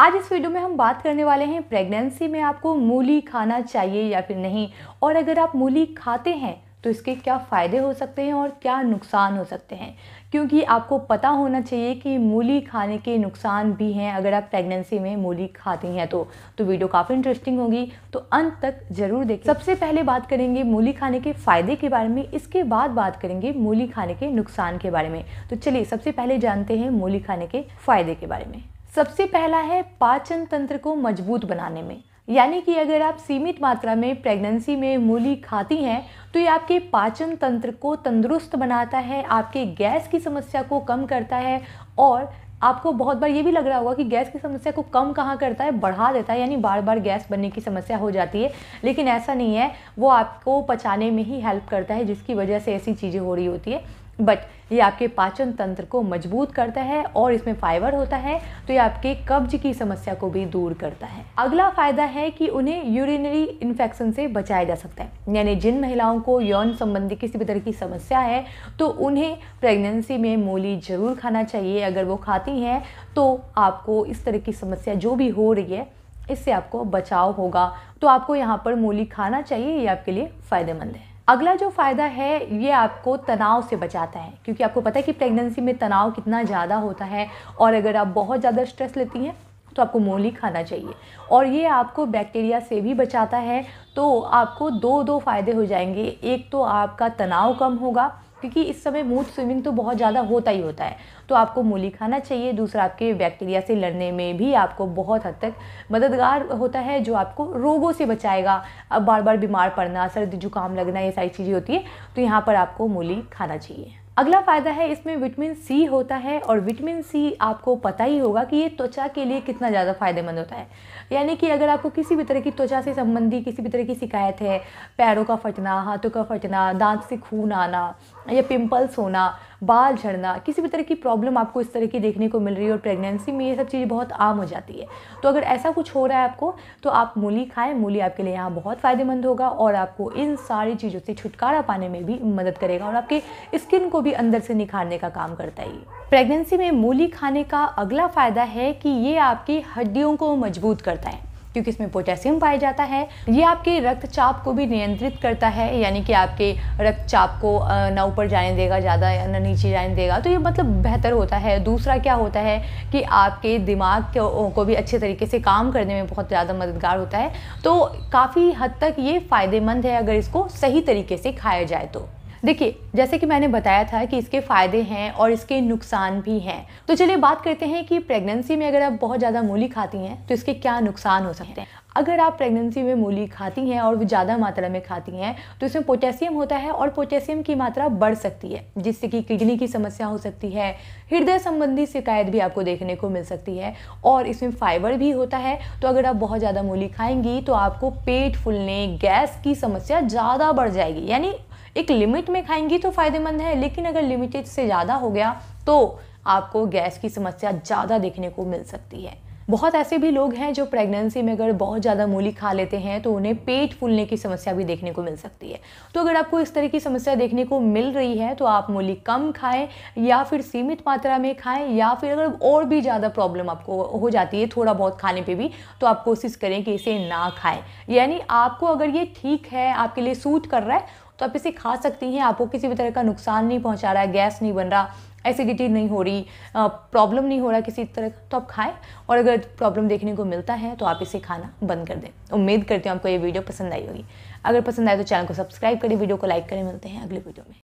आज इस वीडियो में हम बात करने वाले हैं प्रेगनेंसी में आपको मूली खाना चाहिए या फिर नहीं और अगर आप मूली खाते हैं तो इसके क्या फ़ायदे हो सकते हैं और क्या नुकसान हो सकते हैं क्योंकि आपको पता होना चाहिए कि मूली खाने के नुकसान भी हैं अगर आप प्रेगनेंसी में मूली खाती हैं तो तो वीडियो काफ़ी इंटरेस्टिंग होगी तो अंत तक जरूर देखें सबसे पहले बात करेंगे मूली खाने के फ़ायदे के बारे में इसके बाद बात करेंगे मूली खाने के नुकसान के बारे में तो चलिए सबसे पहले जानते हैं मूली खाने के फ़ायदे के बारे में सबसे पहला है पाचन तंत्र को मजबूत बनाने में यानी कि अगर आप सीमित मात्रा में प्रेगनेंसी में मूली खाती हैं तो ये आपके पाचन तंत्र को तंदुरुस्त बनाता है आपके गैस की समस्या को कम करता है और आपको बहुत बार ये भी लग रहा होगा कि गैस की समस्या को कम कहाँ करता है बढ़ा देता है यानी बार बार गैस बनने की समस्या हो जाती है लेकिन ऐसा नहीं है वो आपको पचाने में ही हेल्प करता है जिसकी वजह से ऐसी चीज़ें हो रही होती है बट ये आपके पाचन तंत्र को मजबूत करता है और इसमें फाइबर होता है तो ये आपके कब्ज की समस्या को भी दूर करता है अगला फायदा है कि उन्हें यूरिनरी इन्फेक्शन से बचाया जा सकता है यानी जिन महिलाओं को यौन संबंधी किसी भी तरह की समस्या है तो उन्हें प्रेगनेंसी में मूली ज़रूर खाना चाहिए अगर वो खाती हैं तो आपको इस तरह की समस्या जो भी हो रही है इससे आपको बचाव होगा तो आपको यहाँ पर मूली खाना चाहिए ये आपके लिए फ़ायदेमंद है अगला जो फ़ायदा है ये आपको तनाव से बचाता है क्योंकि आपको पता है कि प्रेगनेंसी में तनाव कितना ज़्यादा होता है और अगर आप बहुत ज़्यादा स्ट्रेस लेती हैं तो आपको मूली खाना चाहिए और ये आपको बैक्टीरिया से भी बचाता है तो आपको दो दो फ़ायदे हो जाएंगे एक तो आपका तनाव कम होगा क्योंकि इस समय मूथ स्विमिंग तो बहुत ज़्यादा होता ही होता है तो आपको मूली खाना चाहिए दूसरा आपके बैक्टीरिया से लड़ने में भी आपको बहुत हद तक मददगार होता है जो आपको रोगों से बचाएगा अब बार बार बीमार पड़ना सर्दी जुकाम लगना ये सारी चीज़ें होती है तो यहाँ पर आपको मूली खाना चाहिए अगला फ़ायदा है इसमें विटामिन सी होता है और विटामिन सी आपको पता ही होगा कि ये त्वचा के लिए कितना ज़्यादा फ़ायदेमंद होता है यानी कि अगर आपको किसी भी तरह की त्वचा से संबंधी किसी भी तरह की शिकायत है पैरों का फटना हाथों का फटना दांत से खून आना या पिंपल्स होना बाल झड़ना किसी भी तरह की प्रॉब्लम आपको इस तरह की देखने को मिल रही है और प्रेगनेंसी में ये सब चीज़ बहुत आम हो जाती है तो अगर ऐसा कुछ हो रहा है आपको तो आप मूली खाएँ मूली आपके लिए यहाँ बहुत फ़ायदेमंद होगा और आपको इन सारी चीज़ों से छुटकारा पाने में भी मदद करेगा और आपके स्किन को भी अंदर से निखारने का काम करता है प्रेगनेंसी में मूली खाने का अगला फ़ायदा है कि ये आपकी हड्डियों को मजबूत करता है क्योंकि इसमें पोटेशियम पाया जाता है ये आपके रक्तचाप को भी नियंत्रित करता है यानी कि आपके रक्तचाप को ना ऊपर जाने देगा ज़्यादा ना नीचे जाने देगा तो ये मतलब बेहतर होता है दूसरा क्या होता है कि आपके दिमाग को भी अच्छे तरीके से काम करने में बहुत ज़्यादा मददगार होता है तो काफ़ी हद तक ये फ़ायदेमंद है अगर इसको सही तरीके से खाया जाए तो देखिए जैसे कि मैंने बताया था कि इसके फ़ायदे हैं और इसके नुकसान भी हैं तो चलिए बात करते हैं कि प्रेगनेंसी में अगर आप बहुत ज़्यादा मूली खाती हैं तो इसके क्या नुकसान हो सकते हैं अगर आप प्रेगनेंसी में मूली खाती हैं और वो ज़्यादा मात्रा में खाती हैं तो इसमें पोटेशियम होता है और पोटेशियम की मात्रा बढ़ सकती है जिससे कि किडनी की समस्या हो सकती है हृदय संबंधी शिकायत भी आपको देखने को मिल सकती है और इसमें फाइबर भी होता है तो अगर आप बहुत ज़्यादा मूली खाएंगी तो आपको पेट फूलने गैस की समस्या ज़्यादा बढ़ जाएगी यानी एक लिमिट में खाएंगी तो फ़ायदेमंद है लेकिन अगर लिमिटेड से ज़्यादा हो गया तो आपको गैस की समस्या ज़्यादा देखने को मिल सकती है बहुत ऐसे भी लोग हैं जो प्रेगनेंसी में अगर बहुत ज़्यादा मूली खा लेते हैं तो उन्हें पेट फूलने की समस्या भी देखने को मिल सकती है तो अगर आपको इस तरह की समस्या देखने को मिल रही है तो आप मूली कम खाएं या फिर सीमित मात्रा में खाएं या फिर अगर और भी ज़्यादा प्रॉब्लम आपको हो जाती है थोड़ा बहुत खाने पर भी तो आप कोशिश करें कि इसे ना खाएँ यानी आपको अगर ये ठीक है आपके लिए सूट कर रहा है तो आप इसे खा सकती हैं आपको किसी भी तरह का नुकसान नहीं पहुंचा रहा है गैस नहीं बन रहा एसिडिटी नहीं हो रही प्रॉब्लम नहीं हो रहा किसी तरह का तो आप खाएं और अगर प्रॉब्लम देखने को मिलता है तो आप इसे खाना बंद कर दें उम्मीद करती हूँ आपको ये वीडियो पसंद आई होगी अगर पसंद आए तो चैनल को सब्सक्राइब करें वीडियो को लाइक करें मिलते हैं अगले वीडियो में